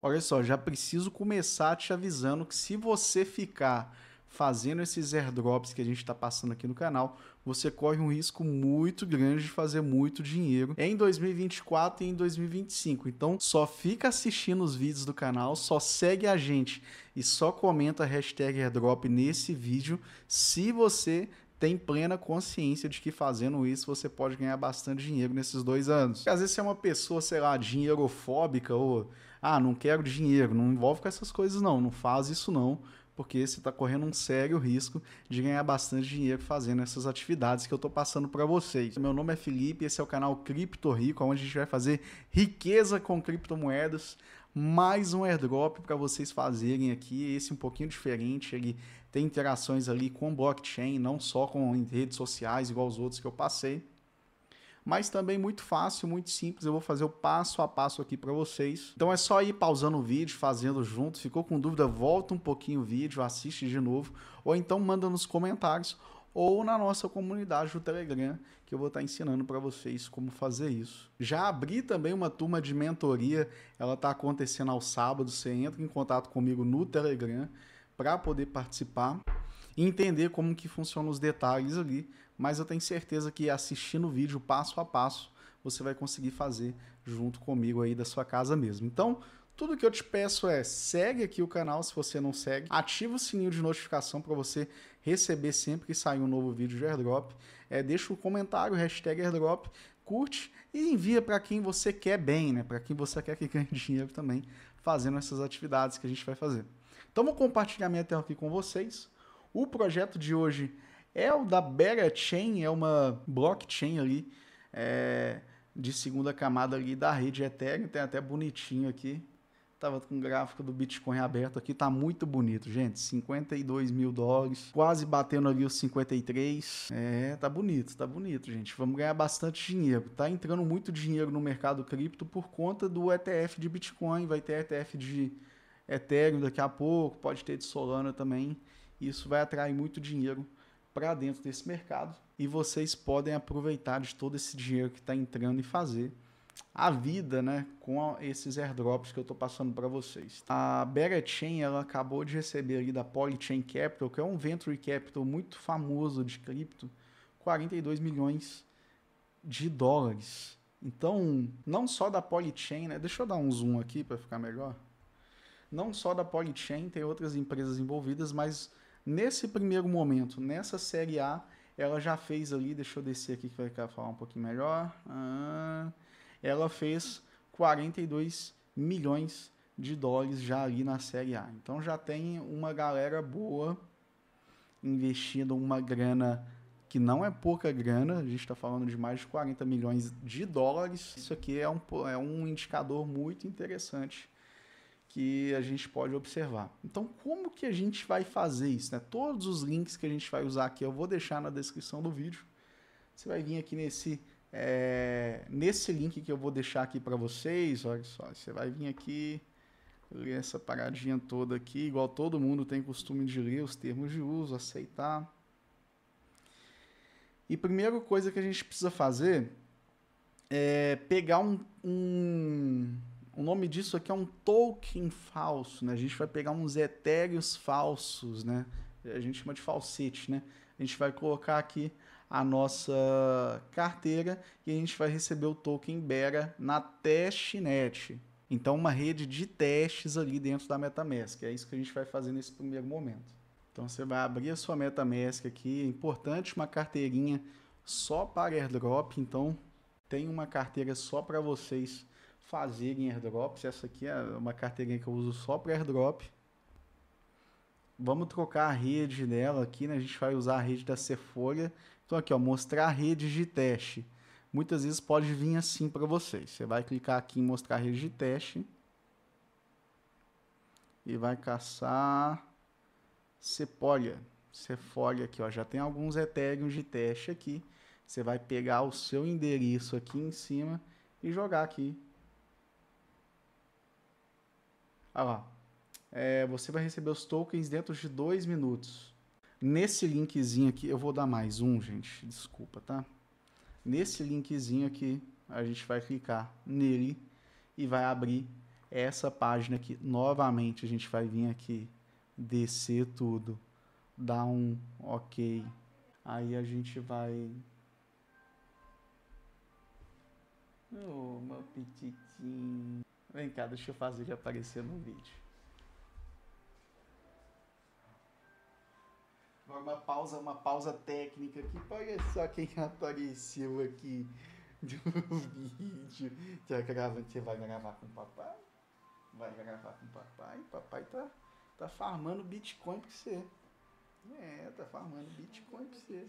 Olha só, já preciso começar te avisando que se você ficar fazendo esses airdrops que a gente está passando aqui no canal, você corre um risco muito grande de fazer muito dinheiro em 2024 e em 2025. Então, só fica assistindo os vídeos do canal, só segue a gente e só comenta a hashtag airdrop nesse vídeo se você tem plena consciência de que fazendo isso você pode ganhar bastante dinheiro nesses dois anos. Porque às vezes você é uma pessoa, sei lá, dinheirofóbica ou ah, não quero dinheiro, não envolve com essas coisas não, não faz isso não, porque você está correndo um sério risco de ganhar bastante dinheiro fazendo essas atividades que eu estou passando para vocês. Meu nome é Felipe, esse é o canal Cripto Rico, onde a gente vai fazer riqueza com criptomoedas. Mais um airdrop para vocês fazerem aqui, esse um pouquinho diferente, ele tem interações ali com blockchain, não só com redes sociais igual os outros que eu passei mas também muito fácil, muito simples. Eu vou fazer o passo a passo aqui para vocês. Então é só ir pausando o vídeo, fazendo junto. Ficou com dúvida, volta um pouquinho o vídeo, assiste de novo, ou então manda nos comentários ou na nossa comunidade do Telegram, que eu vou estar tá ensinando para vocês como fazer isso. Já abri também uma turma de mentoria, ela está acontecendo aos sábados. Você entra em contato comigo no Telegram para poder participar e entender como que funcionam os detalhes ali mas eu tenho certeza que assistindo o vídeo passo a passo, você vai conseguir fazer junto comigo aí da sua casa mesmo. Então, tudo que eu te peço é segue aqui o canal se você não segue, ativa o sininho de notificação para você receber sempre que sair um novo vídeo de airdrop, é, deixa o um comentário, hashtag airdrop, curte e envia para quem você quer bem, né? para quem você quer que ganhe dinheiro também fazendo essas atividades que a gente vai fazer. Então vou compartilhar minha tela aqui com vocês. O projeto de hoje é o da Bera Chain, é uma blockchain ali é, de segunda camada ali da rede Ethereum, tem até bonitinho aqui. Tava com o gráfico do Bitcoin aberto aqui, tá muito bonito, gente. 52 mil dólares, quase batendo ali os 53. É, tá bonito, tá bonito, gente. Vamos ganhar bastante dinheiro. Tá entrando muito dinheiro no mercado cripto por conta do ETF de Bitcoin. Vai ter ETF de Ethereum daqui a pouco, pode ter de Solana também. Isso vai atrair muito dinheiro para dentro desse mercado e vocês podem aproveitar de todo esse dinheiro que está entrando e fazer a vida, né, com esses airdrops que eu estou passando para vocês. A Beret Chain, ela acabou de receber ali da Polychain Capital, que é um venture capital muito famoso de cripto, 42 milhões de dólares. Então, não só da Polychain, né? Deixa eu dar um zoom aqui para ficar melhor. Não só da Polychain, tem outras empresas envolvidas, mas Nesse primeiro momento, nessa Série A, ela já fez ali, deixa eu descer aqui que vai ficar falar um pouquinho melhor. Ah, ela fez 42 milhões de dólares já ali na Série A. Então já tem uma galera boa investindo uma grana que não é pouca grana, a gente está falando de mais de 40 milhões de dólares. Isso aqui é um, é um indicador muito interessante que a gente pode observar. Então, como que a gente vai fazer isso? Né? Todos os links que a gente vai usar aqui eu vou deixar na descrição do vídeo. Você vai vir aqui nesse, é, nesse link que eu vou deixar aqui para vocês. Olha só, você vai vir aqui, ler essa paradinha toda aqui, igual todo mundo tem costume de ler os termos de uso, aceitar. E primeira coisa que a gente precisa fazer é pegar um, um o nome disso aqui é um token falso, né? A gente vai pegar uns etéreos falsos, né? A gente chama de falsete, né? A gente vai colocar aqui a nossa carteira e a gente vai receber o token Bera na testnet. Então, uma rede de testes ali dentro da MetaMask. É isso que a gente vai fazer nesse primeiro momento. Então, você vai abrir a sua MetaMask aqui. É importante uma carteirinha só para airdrop. Então, tem uma carteira só para vocês fazer em airdrops. Essa aqui é uma carteirinha que eu uso só para airdrop. Vamos trocar a rede dela aqui, né? A gente vai usar a rede da Sephora. Então aqui, ó, mostrar redes de teste. Muitas vezes pode vir assim para vocês. Você vai clicar aqui em mostrar rede de teste. E vai caçar Sephora. Sephora aqui, ó, já tem alguns Ethereum de teste aqui. Você vai pegar o seu endereço aqui em cima e jogar aqui Ah lá. É, você vai receber os tokens dentro de dois minutos. Nesse linkzinho aqui, eu vou dar mais um, gente. Desculpa, tá? Nesse linkzinho aqui, a gente vai clicar nele e vai abrir essa página aqui. Novamente, a gente vai vir aqui, descer tudo, dar um OK. Aí a gente vai... Oh, meu petitinho. Vem cá, deixa eu fazer ele aparecer no vídeo. uma pausa, uma pausa técnica aqui. Olha só quem apareceu aqui no vídeo. Você, é gravar você vai gravar com o papai? Vai gravar com o papai? Papai tá, tá farmando Bitcoin pra você. É, tá farmando Bitcoin pra você.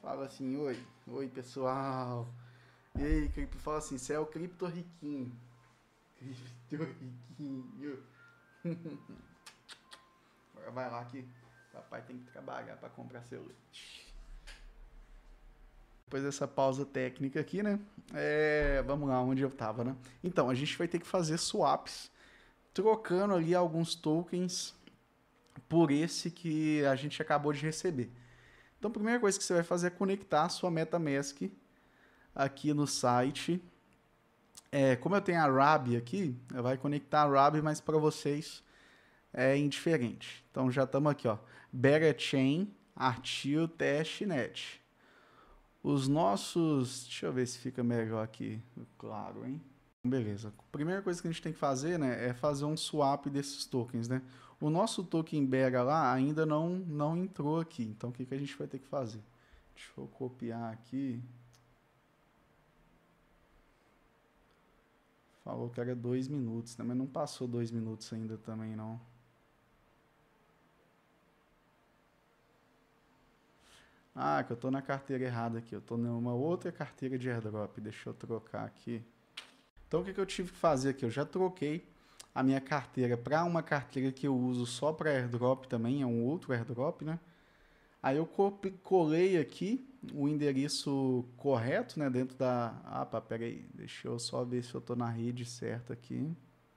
Fala assim, oi, oi pessoal. E aí, Cripto, fala assim, você é o Cripto Riquinho. Estou riquinho. Agora vai lá que papai tem que trabalhar para comprar seu leite. Depois dessa pausa técnica aqui, né? É, vamos lá, onde eu tava, né? Então, a gente vai ter que fazer swaps, trocando ali alguns tokens por esse que a gente acabou de receber. Então, a primeira coisa que você vai fazer é conectar a sua MetaMask aqui no site é, como eu tenho a RAB aqui, vai conectar a RAB, mas para vocês é indiferente. Então já estamos aqui, ó. Better Chain, Artio, Testnet. Os nossos. Deixa eu ver se fica melhor aqui. Claro, hein? Beleza. A primeira coisa que a gente tem que fazer né, é fazer um swap desses tokens, né? O nosso token Bera lá ainda não, não entrou aqui. Então o que, que a gente vai ter que fazer? Deixa eu copiar aqui. Falou que era dois minutos, né? mas não passou dois minutos ainda também, não. Ah, que eu tô na carteira errada aqui. Eu tô numa outra carteira de airdrop. Deixa eu trocar aqui. Então, o que, que eu tive que fazer aqui? Eu já troquei a minha carteira para uma carteira que eu uso só para airdrop também. É um outro airdrop, né? Aí eu colei aqui o endereço correto, né, dentro da... Ah, peraí, deixa eu só ver se eu tô na rede certa aqui.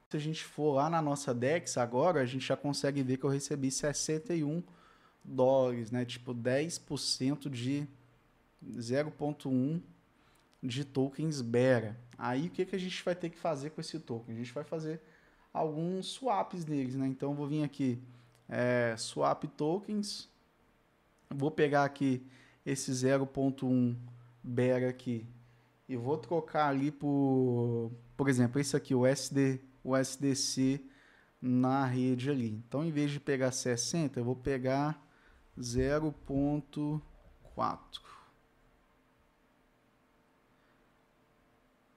Se a gente for lá na nossa DEX agora, a gente já consegue ver que eu recebi 61 dólares, né, tipo 10% de 0.1 de tokens Bera. Aí o que, que a gente vai ter que fazer com esse token? A gente vai fazer alguns swaps neles, né? Então eu vou vir aqui, é, swap tokens, vou pegar aqui esse 0.1 BER aqui e vou trocar ali por, por exemplo, esse aqui, o, SD, o SDC na rede ali. Então, em vez de pegar 60, eu vou pegar 0.4.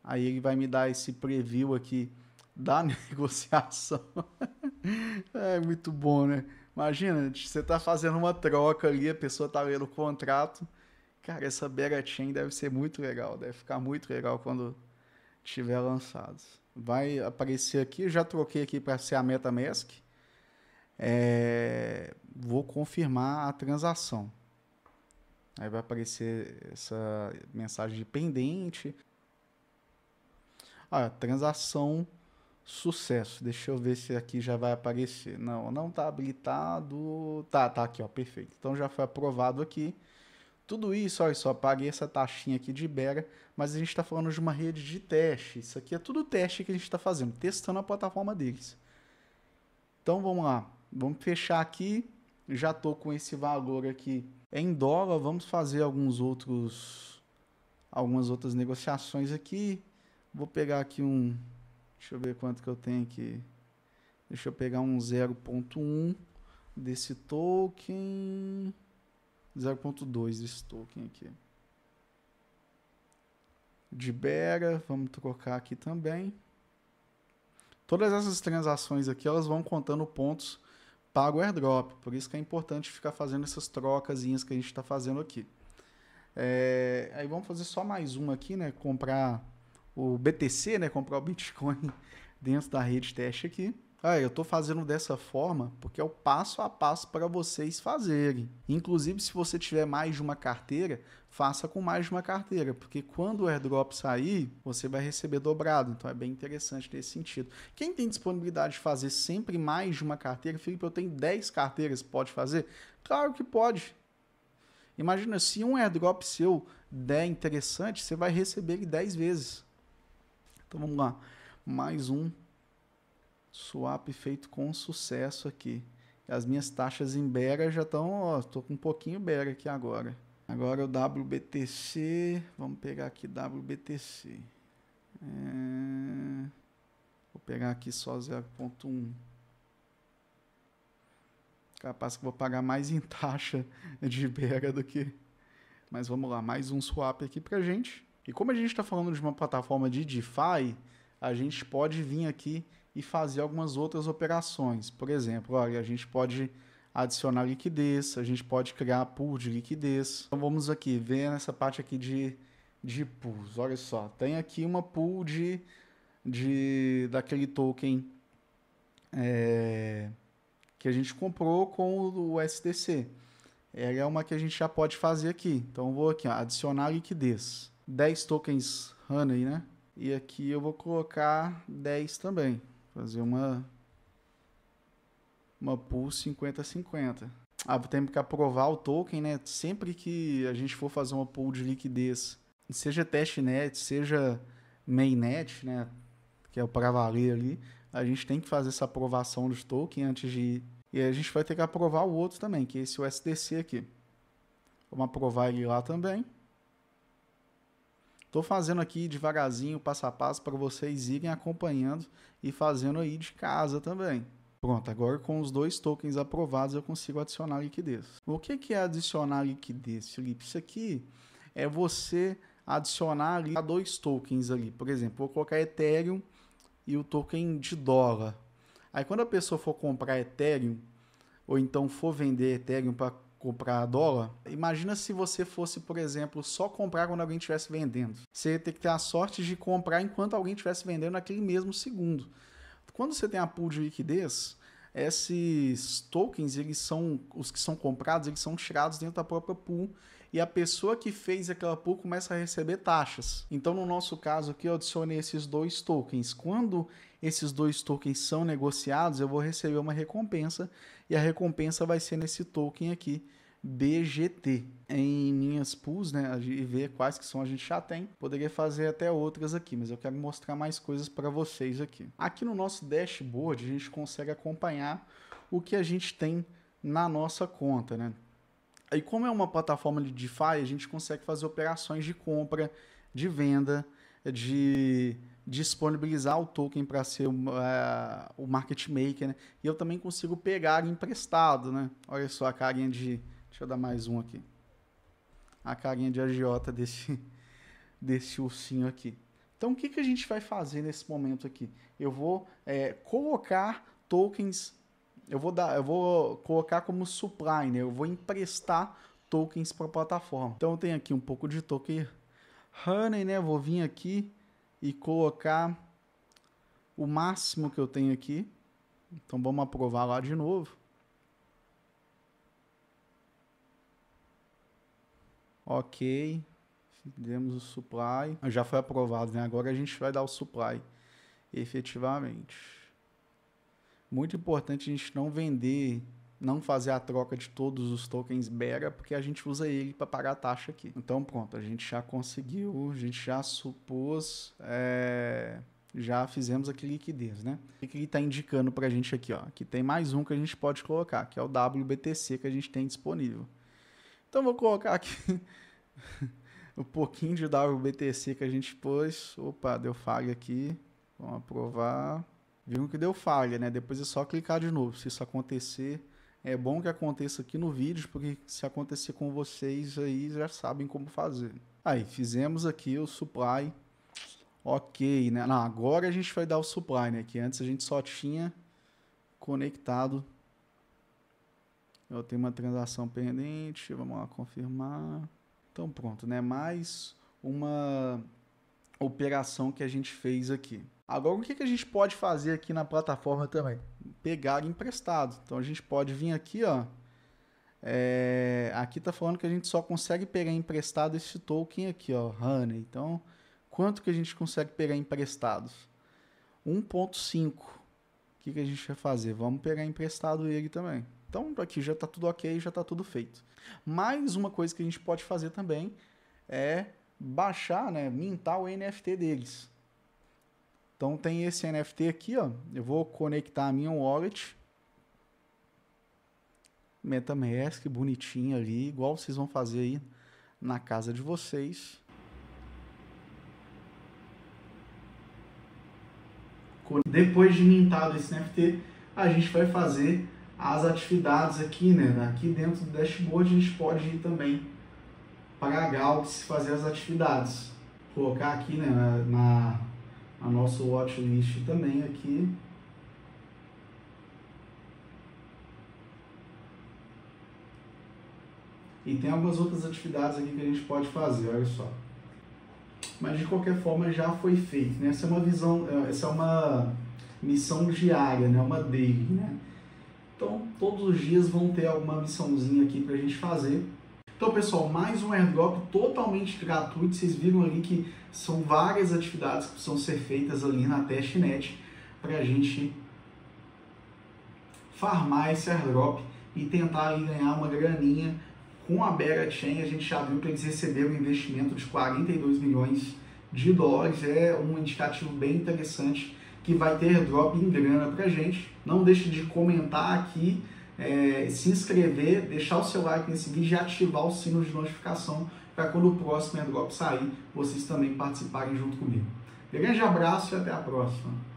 Aí ele vai me dar esse preview aqui da negociação. é muito bom, né? Imagina, você tá fazendo uma troca ali, a pessoa tá lendo o contrato. Cara, essa begatinha Chain deve ser muito legal, deve ficar muito legal quando tiver lançado. Vai aparecer aqui, já troquei aqui para ser a MetaMask. É, vou confirmar a transação. Aí vai aparecer essa mensagem de pendente. Olha, transação Sucesso. Deixa eu ver se aqui já vai aparecer. Não, não está habilitado. Tá, tá aqui, ó, perfeito. Então já foi aprovado aqui. Tudo isso, olha só, paguei essa taxinha aqui de Ibera, mas a gente está falando de uma rede de teste. Isso aqui é tudo teste que a gente está fazendo, testando a plataforma deles. Então vamos lá, vamos fechar aqui. Já estou com esse valor aqui em dólar. Vamos fazer alguns outros, algumas outras negociações aqui. Vou pegar aqui um Deixa eu ver quanto que eu tenho aqui. Deixa eu pegar um 0.1 desse token. 0.2 desse token aqui. De Bera, vamos trocar aqui também. Todas essas transações aqui, elas vão contando pontos para o airdrop. Por isso que é importante ficar fazendo essas trocazinhas que a gente está fazendo aqui. É, aí vamos fazer só mais uma aqui, né? Comprar o BTC, né, comprar o Bitcoin dentro da rede teste aqui. Ah, eu estou fazendo dessa forma porque é o passo a passo para vocês fazerem. Inclusive, se você tiver mais de uma carteira, faça com mais de uma carteira, porque quando o airdrop sair, você vai receber dobrado. Então é bem interessante nesse sentido. Quem tem disponibilidade de fazer sempre mais de uma carteira, Felipe, eu tenho 10 carteiras, pode fazer? Claro que pode. Imagina se um airdrop seu der interessante, você vai receber ele 10 vezes. Então vamos lá. Mais um swap feito com sucesso aqui. As minhas taxas em Bera já estão, ó, com um pouquinho Bera aqui agora. Agora o WBTC, vamos pegar aqui WBTC. É... Vou pegar aqui só 0.1. Capaz que vou pagar mais em taxa de Bera do que... Mas vamos lá, mais um swap aqui pra gente. E como a gente está falando de uma plataforma de DeFi, a gente pode vir aqui e fazer algumas outras operações. Por exemplo, olha, a gente pode adicionar liquidez, a gente pode criar pool de liquidez. Então vamos aqui ver nessa parte aqui de, de pools. Olha só, tem aqui uma pool de, de daquele token é, que a gente comprou com o USDC. Ela é uma que a gente já pode fazer aqui. Então vou aqui, ó, adicionar liquidez. 10 tokens Honey, né? E aqui eu vou colocar 10 também. Fazer uma uma pool 50-50. Ah, vou ter que aprovar o token, né? Sempre que a gente for fazer uma pool de liquidez, seja testnet, seja mainnet, né? Que é o para valer ali, a gente tem que fazer essa aprovação dos tokens antes de. Ir. E a gente vai ter que aprovar o outro também, que é esse USDC aqui. Vamos aprovar ele lá também. Tô fazendo aqui devagarzinho, passo a passo, para vocês irem acompanhando e fazendo aí de casa também. Pronto, agora com os dois tokens aprovados eu consigo adicionar liquidez. O que é adicionar liquidez, Felipe? Isso aqui é você adicionar ali dois tokens ali. Por exemplo, vou colocar Ethereum e o token de dólar. Aí quando a pessoa for comprar Ethereum, ou então for vender Ethereum para comprar dólar, imagina se você fosse, por exemplo, só comprar quando alguém estivesse vendendo. Você ia ter que ter a sorte de comprar enquanto alguém estivesse vendendo naquele mesmo segundo. Quando você tem a pool de liquidez, esses tokens, eles são os que são comprados, eles são tirados dentro da própria pool e a pessoa que fez aquela pool começa a receber taxas. Então, no nosso caso aqui, eu adicionei esses dois tokens. Quando esses dois tokens são negociados, eu vou receber uma recompensa e a recompensa vai ser nesse token aqui BGT. Em minhas pools, né, e ver quais que são a gente já tem. Poderia fazer até outras aqui, mas eu quero mostrar mais coisas para vocês aqui. Aqui no nosso dashboard, a gente consegue acompanhar o que a gente tem na nossa conta, né? E como é uma plataforma de DeFi, a gente consegue fazer operações de compra, de venda, de disponibilizar o token para ser uh, o market maker, né? E eu também consigo pegar emprestado, né? Olha só a carinha de Deixa eu dar mais um aqui. A carinha de agiota desse, desse ursinho aqui. Então, o que, que a gente vai fazer nesse momento aqui? Eu vou é, colocar tokens, eu vou, dar, eu vou colocar como supply, né? Eu vou emprestar tokens para a plataforma. Então, eu tenho aqui um pouco de token Honey, né? Vou vir aqui e colocar o máximo que eu tenho aqui. Então, vamos aprovar lá de novo. ok, demos o supply, ah, já foi aprovado, né? Agora a gente vai dar o supply efetivamente. Muito importante a gente não vender, não fazer a troca de todos os tokens Bera, porque a gente usa ele para pagar a taxa aqui. Então pronto, a gente já conseguiu, a gente já supôs, é, já fizemos aqui liquidez, né? O que ele está indicando para a gente aqui? Ó, que tem mais um que a gente pode colocar, que é o WBTC que a gente tem disponível. Então vou colocar aqui o pouquinho de WBTC que a gente pôs. Opa, deu falha aqui. Vamos aprovar. Viram que deu falha, né? Depois é só clicar de novo. Se isso acontecer, é bom que aconteça aqui no vídeo, porque se acontecer com vocês aí, já sabem como fazer. Aí, fizemos aqui o supply. Ok, né? Não, agora a gente vai dar o supply, né? Que antes a gente só tinha conectado eu tenho uma transação pendente, vamos lá confirmar. Então pronto, né? Mais uma operação que a gente fez aqui. Agora, o que, que a gente pode fazer aqui na plataforma também? Pegar emprestado. Então, a gente pode vir aqui, ó. É, aqui tá falando que a gente só consegue pegar emprestado esse token aqui, ó, Honey. Então, quanto que a gente consegue pegar emprestado? 1.5. O que, que a gente vai fazer? Vamos pegar emprestado ele também. Então tá aqui já está tudo ok, já está tudo feito. Mais uma coisa que a gente pode fazer também é baixar, né, mintar o NFT deles. Então tem esse NFT aqui, ó. Eu vou conectar a minha wallet. MetaMask, bonitinho ali, igual vocês vão fazer aí na casa de vocês. Depois de mintado esse NFT, a gente vai fazer as atividades aqui, né? Aqui dentro do dashboard a gente pode ir também para a Galps fazer as atividades. Colocar aqui né, na, na nosso watchlist também aqui. E tem algumas outras atividades aqui que a gente pode fazer, olha só. Mas de qualquer forma já foi feito, né? Essa é uma visão, é, essa é uma missão diária, né? Uma daily, né? Então, todos os dias vão ter alguma missãozinha aqui para a gente fazer. Então, pessoal, mais um airdrop totalmente gratuito. Vocês viram ali que são várias atividades que precisam ser feitas ali na testnet para a gente farmar esse airdrop e tentar ali, ganhar uma graninha com a Bera Chain. A gente já viu que eles receberam um investimento de 42 milhões de dólares. É um indicativo bem interessante que vai ter drop em grana pra gente. Não deixe de comentar aqui, é, se inscrever, deixar o seu like nesse vídeo e ativar o sino de notificação para quando o próximo airdrop sair, vocês também participarem junto comigo. Grande abraço e até a próxima!